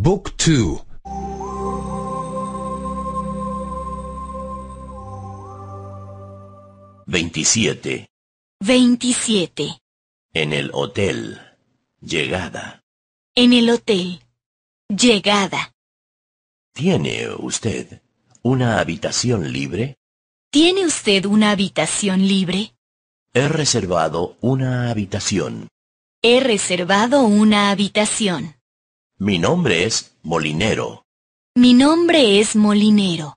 Book 2 27 27 En el hotel. Llegada. En el hotel. Llegada. ¿Tiene usted una habitación libre? ¿Tiene usted una habitación libre? He reservado una habitación. He reservado una habitación. Mi nombre es Molinero. Mi nombre es Molinero.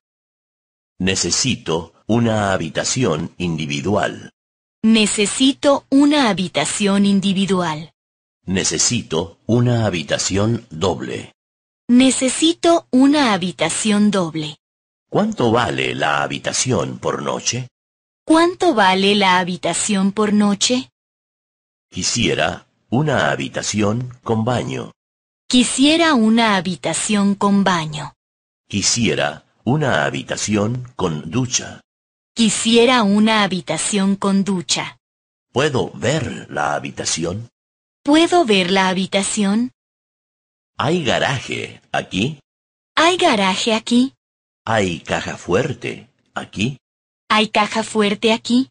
Necesito una habitación individual. Necesito una habitación individual. Necesito una habitación doble. Necesito una habitación doble. ¿Cuánto vale la habitación por noche? ¿Cuánto vale la habitación por noche? Quisiera una habitación con baño. Quisiera una habitación con baño. Quisiera una habitación con ducha. Quisiera una habitación con ducha. ¿Puedo ver la habitación? ¿Puedo ver la habitación? ¿Hay garaje aquí? ¿Hay garaje aquí? ¿Hay caja fuerte aquí? ¿Hay caja fuerte aquí?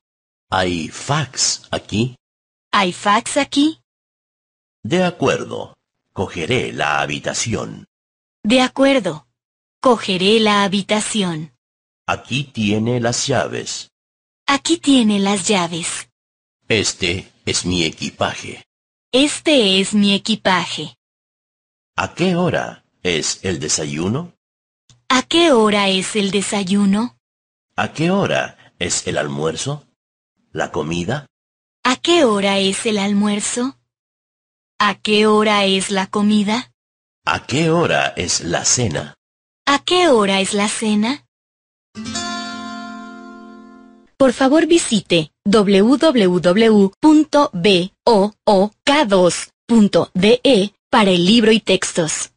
¿Hay fax aquí? ¿Hay fax aquí? De acuerdo. Cogeré la habitación. De acuerdo. Cogeré la habitación. Aquí tiene las llaves. Aquí tiene las llaves. Este es mi equipaje. Este es mi equipaje. ¿A qué hora es el desayuno? ¿A qué hora es el desayuno? ¿A qué hora es el almuerzo? ¿La comida? ¿A qué hora es el almuerzo? ¿A qué hora es la comida? ¿A qué hora es la cena? ¿A qué hora es la cena? Por favor visite www.book2.de para el libro y textos.